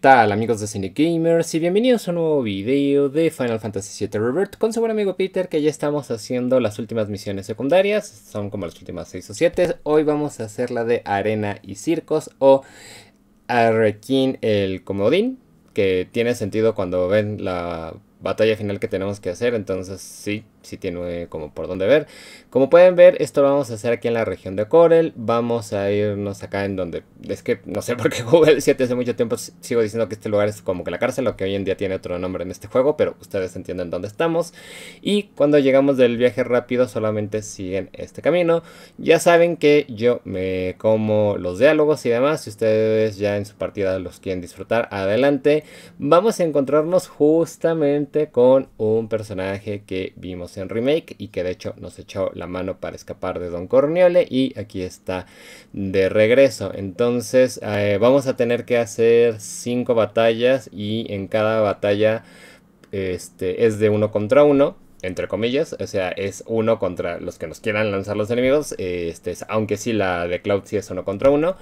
tal amigos de Cine Gamers y bienvenidos a un nuevo video de Final Fantasy VII Revert con su buen amigo Peter que ya estamos haciendo las últimas misiones secundarias, son como las últimas 6 o 7, hoy vamos a hacer la de Arena y Circos o Arrequín el Comodín, que tiene sentido cuando ven la batalla final que tenemos que hacer, entonces sí, sí tiene como por dónde ver. Como pueden ver, esto lo vamos a hacer aquí en la región de Corel, vamos a irnos acá en donde, es que no sé por qué Google 7 hace mucho tiempo sigo diciendo que este lugar es como que la cárcel, lo que hoy en día tiene otro nombre en este juego, pero ustedes entienden dónde estamos. Y cuando llegamos del viaje rápido solamente siguen este camino, ya saben que yo me como los diálogos y demás, si ustedes ya en su partida los quieren disfrutar, adelante. Vamos a encontrarnos justamente con un personaje que vimos en Remake y que de hecho nos echó la mano para escapar de Don Corniole y aquí está de regreso. Entonces eh, vamos a tener que hacer cinco batallas y en cada batalla este, es de uno contra uno entre comillas, o sea, es uno contra los que nos quieran lanzar los enemigos, este, aunque sí la de Cloud sí es uno contra uno,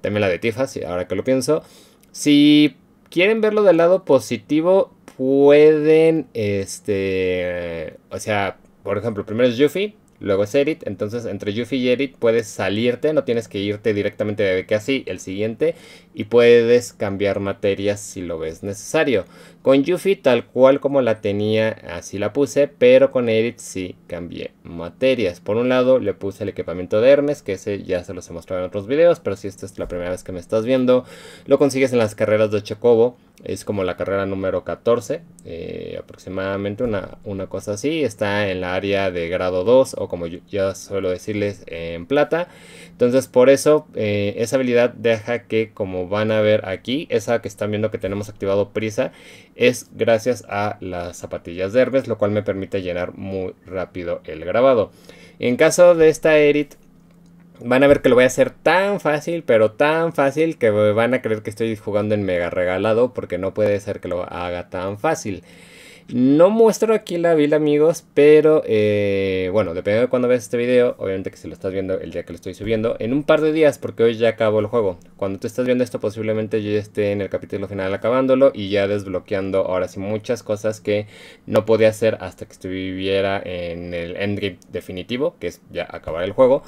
también la de Tifa, sí, ahora que lo pienso, sí quieren verlo del lado positivo, pueden, este, o sea, por ejemplo, primero es Yuffie, luego es edit, entonces entre Yuffie y edit puedes salirte, no tienes que irte directamente de que así, el siguiente, y puedes cambiar materias si lo ves necesario. Con Yuffie tal cual como la tenía, así la puse, pero con edit sí cambié materias. Por un lado le puse el equipamiento de Hermes, que ese ya se los he mostrado en otros videos, pero si esta es la primera vez que me estás viendo, lo consigues en las carreras de Chocobo es como la carrera número 14, eh, aproximadamente una, una, cosa así, está en la área de grado 2 o como yo, ya suelo decirles en plata. Entonces por eso eh, esa habilidad deja que como van a ver aquí, esa que están viendo que tenemos activado prisa, es gracias a las zapatillas de Hermes. lo cual me permite llenar muy rápido el grabado. En caso de esta Erit, Van a ver que lo voy a hacer tan fácil, pero tan fácil que van a creer que estoy jugando en mega regalado porque no puede ser que lo haga tan fácil. No muestro aquí la build amigos, pero eh, bueno, depende de cuando veas este video, obviamente que si lo estás viendo el día que lo estoy subiendo, en un par de días, porque hoy ya acabó el juego. Cuando tú estás viendo esto, posiblemente yo ya esté en el capítulo final acabándolo y ya desbloqueando ahora sí muchas cosas que no podía hacer hasta que estuviera en el endgame definitivo, que es ya acabar el juego.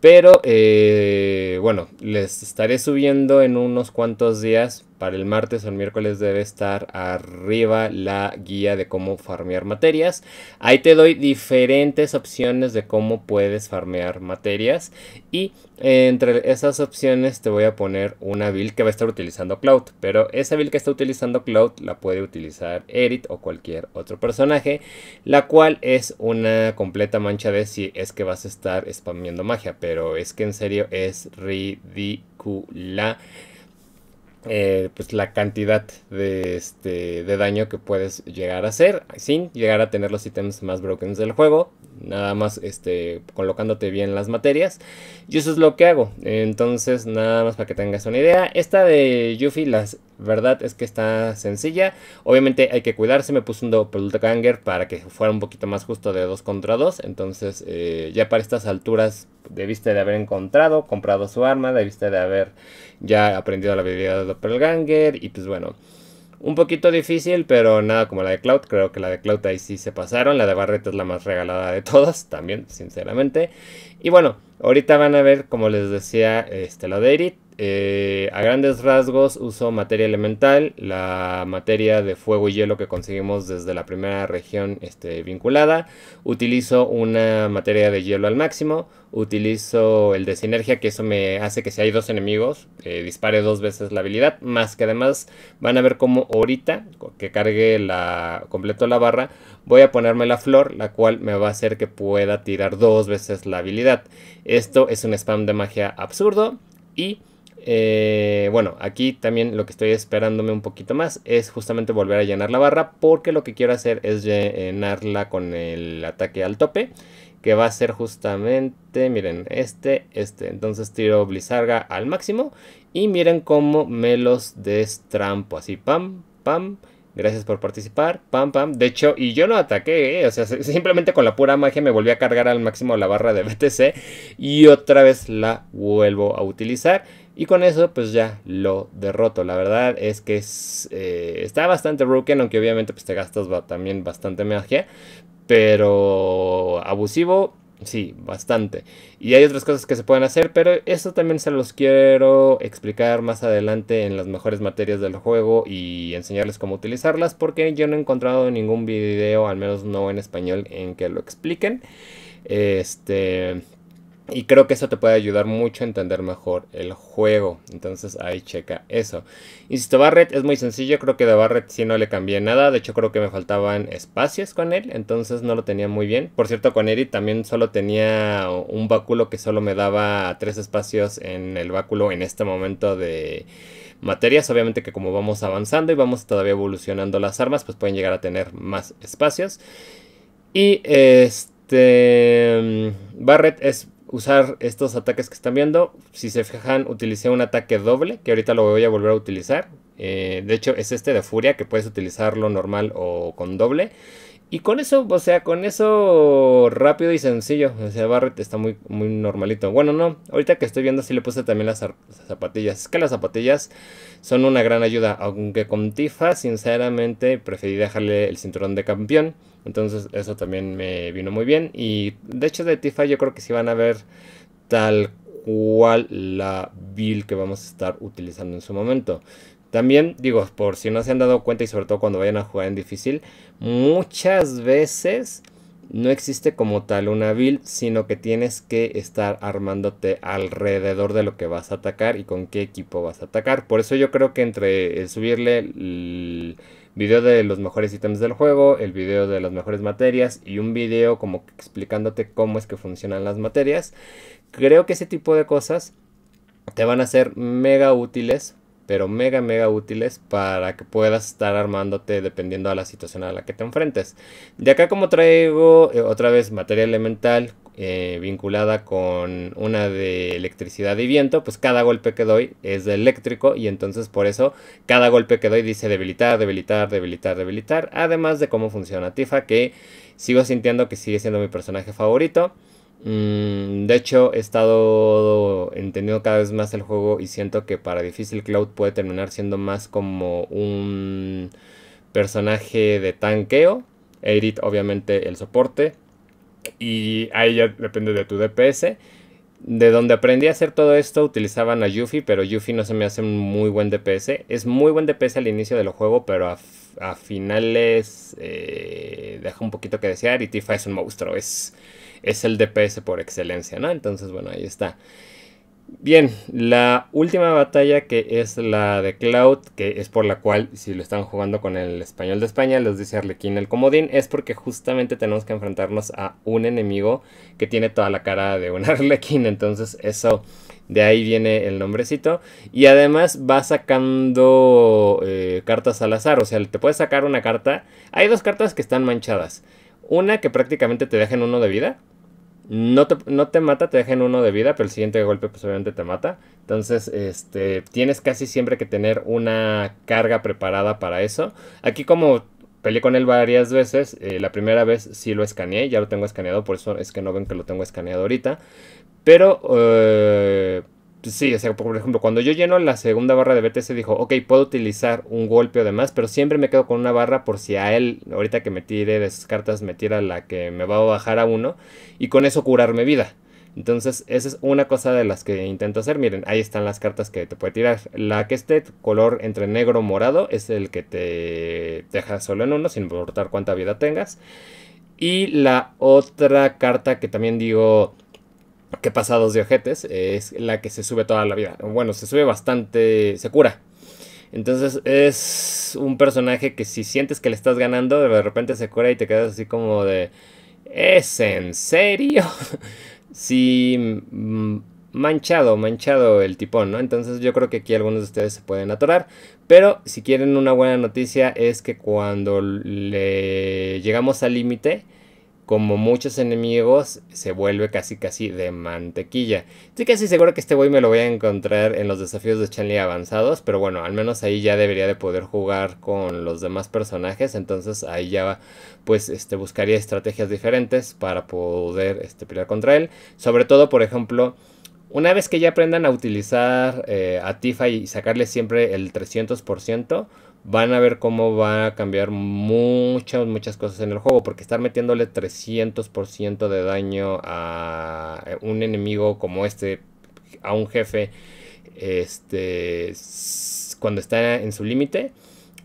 Pero eh, bueno, les estaré subiendo en unos cuantos días. Para el martes o el miércoles debe estar arriba la guía de cómo farmear materias. Ahí te doy diferentes opciones de cómo puedes farmear materias. Y entre esas opciones te voy a poner una build que va a estar utilizando Cloud. Pero esa build que está utilizando Cloud la puede utilizar Erit o cualquier otro personaje. La cual es una completa mancha de si es que vas a estar spameando magia pero es que en serio es ridícula. Eh, pues la cantidad de, este, de daño que puedes llegar a hacer sin llegar a tener los ítems más broken del juego, nada más este, colocándote bien las materias. Y eso es lo que hago. Entonces, nada más para que tengas una idea, esta de Yuffie las verdad es que está sencilla. Obviamente hay que cuidarse, me puse un doppelganger ganger para que fuera un poquito más justo de 2 contra 2. Entonces eh, ya para estas alturas debiste de haber encontrado, comprado su arma, debiste de haber ya aprendido la habilidad de doppelganger y pues bueno. Un poquito difícil, pero nada como la de Cloud. Creo que la de Cloud ahí sí se pasaron. La de Barret es la más regalada de todas, también, sinceramente. Y bueno, ahorita van a ver, como les decía, este, lo de Erit. Eh, a grandes rasgos uso materia elemental, la materia de fuego y hielo que conseguimos desde la primera región este, vinculada. Utilizo una materia de hielo al máximo. Utilizo el de sinergia, que eso me hace que si hay dos enemigos, eh, dispare dos veces la habilidad. Más que además van a ver cómo ahorita que cargue la completo la barra, voy a ponerme la flor, la cual me va a hacer que pueda tirar dos veces la habilidad. Esto es un spam de magia absurdo y eh, bueno, aquí también lo que estoy esperándome un poquito más es justamente volver a llenar la barra porque lo que quiero hacer es llenarla con el ataque al tope que va a ser justamente, miren, este, este. Entonces tiro Blizzarga al máximo y miren cómo me los destrampo, así, pam, pam, Gracias por participar. Pam, pam. De hecho, y yo no ataqué, ¿eh? o sea, simplemente con la pura magia me volví a cargar al máximo la barra de BTC y otra vez la vuelvo a utilizar. Y con eso, pues ya lo derroto. La verdad es que eh, está bastante broken, aunque obviamente pues, te gastas también bastante magia. Pero abusivo, Sí, bastante. Y hay otras cosas que se pueden hacer, pero eso también se los quiero explicar más adelante en las mejores materias del juego y enseñarles cómo utilizarlas, porque yo no he encontrado ningún video, al menos no en español, en que lo expliquen. Este, y creo que eso te puede ayudar mucho a entender mejor el juego. Entonces ahí checa eso. Insisto, Barret es muy sencillo. Creo que de Barret sí no le cambié nada. De hecho creo que me faltaban espacios con él. Entonces no lo tenía muy bien. Por cierto, con Eric también solo tenía un báculo que solo me daba tres espacios en el báculo en este momento de materias. Obviamente que como vamos avanzando y vamos todavía evolucionando las armas, pues pueden llegar a tener más espacios. Y este... Mm, Barret es usar estos ataques que están viendo. Si se fijan, utilicé un ataque doble, que ahorita lo voy a volver a utilizar. Eh, de hecho, es este de furia, que puedes utilizarlo normal o con doble. Y con eso, o sea, con eso rápido y sencillo. O sea, Barrett está muy, muy normalito. Bueno, no, ahorita que estoy viendo sí le puse también las zapatillas. Es que las zapatillas son una gran ayuda. Aunque con Tifa, sinceramente, preferí dejarle el cinturón de campeón. Entonces eso también me vino muy bien. Y de hecho de Tifa yo creo que sí van a ver tal cual la build que vamos a estar utilizando en su momento. También, digo, por si no se han dado cuenta y sobre todo cuando vayan a jugar en difícil, Muchas veces no existe como tal una build, sino que tienes que estar armándote alrededor de lo que vas a atacar y con qué equipo vas a atacar. Por eso yo creo que entre subirle el video de los mejores ítems del juego, el video de las mejores materias y un video como explicándote cómo es que funcionan las materias, creo que ese tipo de cosas te van a ser mega útiles pero mega, mega útiles para que puedas estar armándote dependiendo a la situación a la que te enfrentes. De acá como traigo eh, otra vez materia elemental eh, vinculada con una de electricidad y viento, pues cada golpe que doy es eléctrico y entonces por eso cada golpe que doy dice debilitar, debilitar, debilitar, debilitar, además de cómo funciona Tifa, que sigo sintiendo que sigue siendo mi personaje favorito. Mm, de hecho, he estado entendiendo cada vez más el juego y siento que para Difícil Cloud puede terminar siendo más como un personaje de tanqueo. Erit, obviamente, el soporte. Y ahí ya depende de tu DPS. De donde aprendí a hacer todo esto utilizaban a Yuffie, pero Yuffie no se me hace muy buen DPS. Es muy buen DPS al inicio del juego, pero a, finales eh, deja un poquito que desear y Tifa es un monstruo. Es, es el DPS por excelencia, ¿no? Entonces, bueno, ahí está. Bien, la última batalla que es la de Cloud, que es por la cual, si lo están jugando con el español de España, les dice Arlequín el comodín, es porque justamente tenemos que enfrentarnos a un enemigo que tiene toda la cara de un Arlequín, entonces eso, de ahí viene el nombrecito. Y además va sacando eh, cartas al azar, o sea, te puedes sacar una carta. Hay dos cartas que están manchadas. Una que prácticamente te deja en uno de vida. No te, no te mata, te deja en uno de vida, pero el siguiente golpe pues obviamente te mata. Entonces, este, tienes casi siempre que tener una carga preparada para eso. Aquí como peleé con él varias veces. Eh, la primera vez sí lo escaneé, ya lo tengo escaneado, por eso es que no ven que lo tengo escaneado ahorita. Pero eh, pues sí, o sea, por ejemplo, cuando yo lleno la segunda barra de se dijo, ok, puedo utilizar un golpe o demás, pero siempre me quedo con una barra por si a él, ahorita que me tire de sus cartas, me tira la que me va a bajar a uno, y con eso curarme vida. Entonces, esa es una cosa de las que intento hacer. Miren, ahí están las cartas que te puede tirar. La que esté color entre negro morado es el que te deja solo en uno, sin importar cuánta vida tengas. Y la otra carta que también digo que pasados de ojetes, es la que se sube toda la vida. Bueno, se sube bastante, se cura. Entonces es un personaje que si sientes que le estás ganando, de repente se cura y te quedas así como de... ¿Es en serio? sí, mm, manchado, manchado el tipón, ¿no? Entonces yo creo que aquí algunos de ustedes se pueden atorar. Pero si quieren una buena noticia es que cuando le llegamos al límite como muchos enemigos, se vuelve casi casi de mantequilla. Estoy casi seguro que este boy me lo voy a encontrar en los desafíos de Chanli avanzados, pero bueno, al menos ahí ya debería de poder jugar con los demás personajes, entonces ahí ya pues este, buscaría estrategias diferentes para poder este, pelear contra él. Sobre todo, por ejemplo... Una vez que ya aprendan a utilizar eh, a Tifa y sacarle siempre el 300%, van a ver cómo va a cambiar muchas, muchas cosas en el juego. Porque estar metiéndole 300% de daño a eh, un enemigo como este, a un jefe, este, cuando está en su límite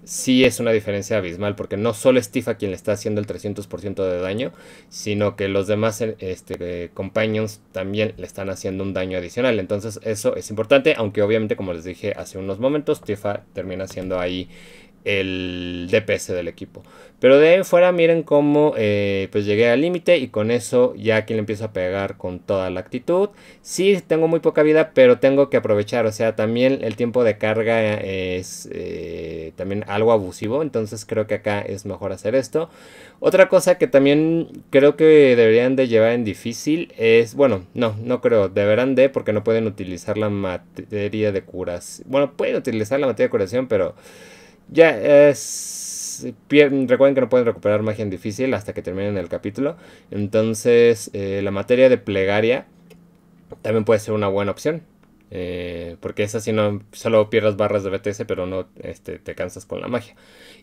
sí es una diferencia abismal, porque no solo es Tifa quien le está haciendo el 300% de daño, sino que los demás eh, este, companions también le están haciendo un daño adicional. Entonces eso es importante, aunque obviamente como les dije hace unos momentos, Tifa termina siendo ahí el DPS del equipo. Pero de ahí fuera miren cómo eh, pues llegué al límite y con eso ya aquí le empiezo a pegar con toda la actitud. Sí, tengo muy poca vida, pero tengo que aprovechar. O sea, también el tiempo de carga eh, es eh, también algo abusivo. Entonces creo que acá es mejor hacer esto. Otra cosa que también creo que deberían de llevar en difícil es... Bueno, no, no creo. Deberán de porque no pueden utilizar la materia de curación, Bueno, pueden utilizar la materia de curación, pero... Ya es... Recuerden que no pueden recuperar magia en difícil hasta que terminen el capítulo. Entonces, eh, la materia de plegaria también puede ser una buena opción. Eh, porque es así, no, solo pierdas barras de BTS, pero no este, te cansas con la magia.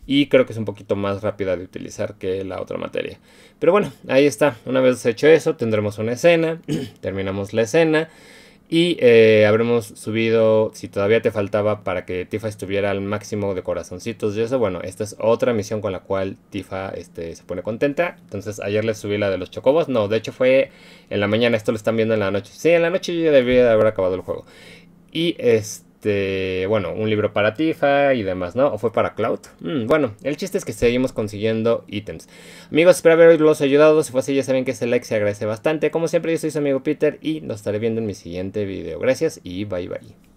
Y creo que es un poquito más rápida de utilizar que la otra materia. Pero bueno, ahí está. Una vez hecho eso, tendremos una escena. terminamos la escena. Y eh, habremos subido, si todavía te faltaba, para que Tifa estuviera al máximo de corazoncitos y eso. Bueno, esta es otra misión con la cual Tifa este, se pone contenta. Entonces ayer le subí la de los chocobos. No, de hecho fue en la mañana. Esto lo están viendo en la noche. Sí, en la noche yo ya debía de haber acabado el juego. Y este este, bueno, un libro para Tifa y demás, ¿no? ¿O fue para Cloud? Mm, bueno, el chiste es que seguimos consiguiendo ítems. Amigos, espero haberlos ayudado. Si fue así, ya saben que ese like se agradece bastante. Como siempre, yo soy su amigo Peter y nos estaré viendo en mi siguiente video. Gracias y bye bye.